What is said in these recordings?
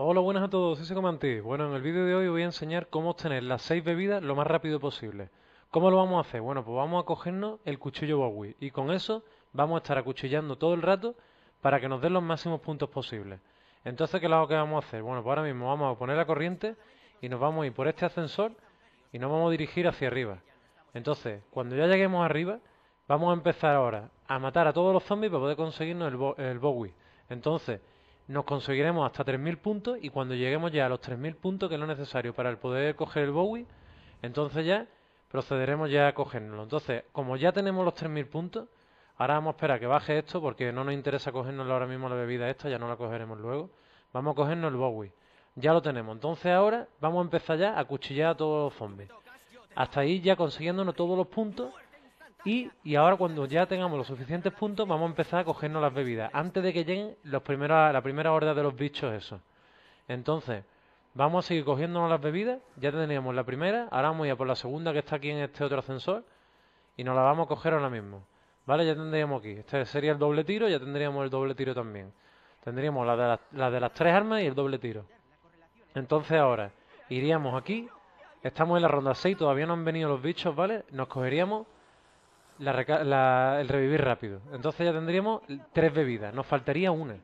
Hola, buenas a todos, soy ti Bueno, en el vídeo de hoy voy a enseñar cómo obtener las 6 bebidas lo más rápido posible. ¿Cómo lo vamos a hacer? Bueno, pues vamos a cogernos el cuchillo Bowie y con eso vamos a estar acuchillando todo el rato para que nos den los máximos puntos posibles. Entonces, ¿qué es lo que vamos a hacer? Bueno, pues ahora mismo vamos a poner la corriente y nos vamos a ir por este ascensor y nos vamos a dirigir hacia arriba. Entonces, cuando ya lleguemos arriba, vamos a empezar ahora a matar a todos los zombies para poder conseguirnos el, el Bowie. Entonces, nos conseguiremos hasta 3.000 puntos y cuando lleguemos ya a los 3.000 puntos, que es lo necesario para el poder coger el Bowie, entonces ya procederemos ya a cogerlo, Entonces, como ya tenemos los 3.000 puntos, ahora vamos a esperar a que baje esto porque no nos interesa cogernos ahora mismo la bebida esta, ya no la cogeremos luego. Vamos a cogernos el Bowie. Ya lo tenemos. Entonces ahora vamos a empezar ya a cuchillar a todos los zombies. Hasta ahí ya consiguiéndonos todos los puntos y, ahora cuando ya tengamos los suficientes puntos vamos a empezar a cogernos las bebidas. Antes de que lleguen los primeros, la primera horda de los bichos eso Entonces, vamos a seguir cogiéndonos las bebidas. Ya teníamos la primera. Ahora vamos a ir por la segunda que está aquí en este otro ascensor. Y nos la vamos a coger ahora mismo. ¿Vale? Ya tendríamos aquí. Este sería el doble tiro. Ya tendríamos el doble tiro también. Tendríamos la de, la de las tres armas y el doble tiro. Entonces ahora, iríamos aquí. Estamos en la ronda 6. Todavía no han venido los bichos, ¿vale? Nos cogeríamos el revivir rápido. Entonces ya tendríamos tres bebidas, nos faltaría una.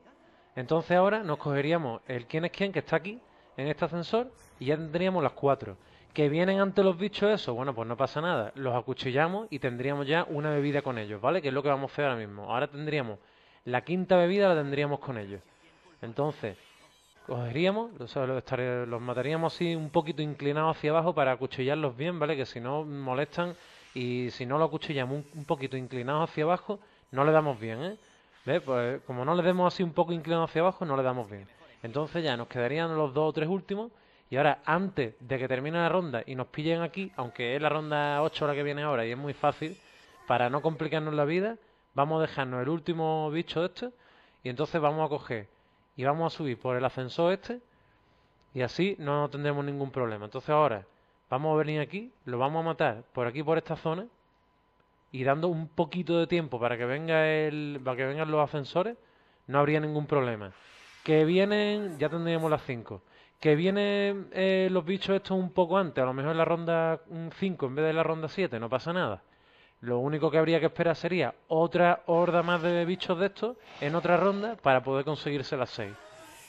Entonces ahora nos cogeríamos el quién es quién que está aquí, en este ascensor, y ya tendríamos las cuatro. Que vienen ante los bichos eso, bueno, pues no pasa nada. Los acuchillamos y tendríamos ya una bebida con ellos, ¿vale? Que es lo que vamos a hacer ahora mismo. Ahora tendríamos la quinta bebida, la tendríamos con ellos. Entonces, cogeríamos, los, los mataríamos así un poquito inclinados hacia abajo para acuchillarlos bien, ¿vale? Que si no molestan y si no lo acuchillamos un, poquito inclinado hacia abajo, no le damos bien, ¿eh? ¿Ves? Pues como no le demos así un poco inclinado hacia abajo, no le damos bien. Entonces ya nos quedarían los dos o tres últimos. Y ahora, antes de que termine la ronda y nos pillen aquí, aunque es la ronda 8 la que viene ahora y es muy fácil, para no complicarnos la vida, vamos a dejarnos el último bicho este y entonces vamos a coger y vamos a subir por el ascensor este y así no tendremos ningún problema. Entonces ahora Vamos a venir aquí, lo vamos a matar por aquí, por esta zona. Y dando un poquito de tiempo para que, venga el, para que vengan los ascensores, no habría ningún problema. Que vienen, ya tendríamos las 5. Que vienen eh, los bichos estos un poco antes, a lo mejor en la ronda 5 mm, en vez de la ronda 7, no pasa nada. Lo único que habría que esperar sería otra horda más de bichos de estos en otra ronda para poder conseguirse las 6.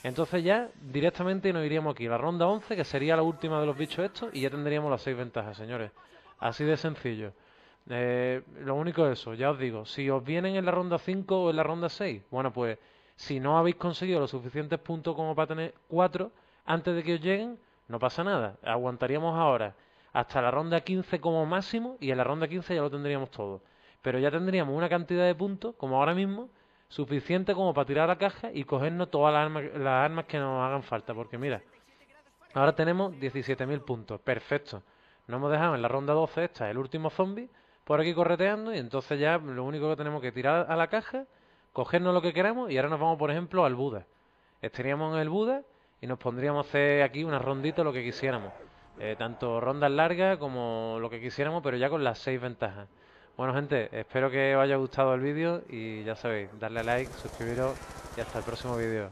Entonces ya directamente nos iríamos aquí, la ronda 11, que sería la última de los bichos estos, y ya tendríamos las 6 ventajas, señores. Así de sencillo. Eh, lo único es eso, ya os digo, si os vienen en la ronda 5 o en la ronda 6, bueno, pues si no habéis conseguido los suficientes puntos como para tener 4 antes de que os lleguen, no pasa nada. Aguantaríamos ahora hasta la ronda 15 como máximo y en la ronda 15 ya lo tendríamos todo. Pero ya tendríamos una cantidad de puntos, como ahora mismo, suficiente como para tirar la caja y cogernos todas las armas, que nos hagan falta. Porque mira, ahora tenemos 17.000 puntos. Perfecto. Nos hemos dejado en la ronda 12 esta, el último zombie, por aquí correteando. Y entonces ya lo único que tenemos que tirar a la caja, cogernos lo que queramos. Y ahora nos vamos, por ejemplo, al Buda. Estaríamos en el Buda y nos pondríamos hacer aquí una rondita lo que quisiéramos. Eh, tanto rondas largas como lo que quisiéramos, pero ya con las seis ventajas. Bueno gente, espero que os haya gustado el vídeo y ya sabéis, darle a like, suscribiros y hasta el próximo vídeo.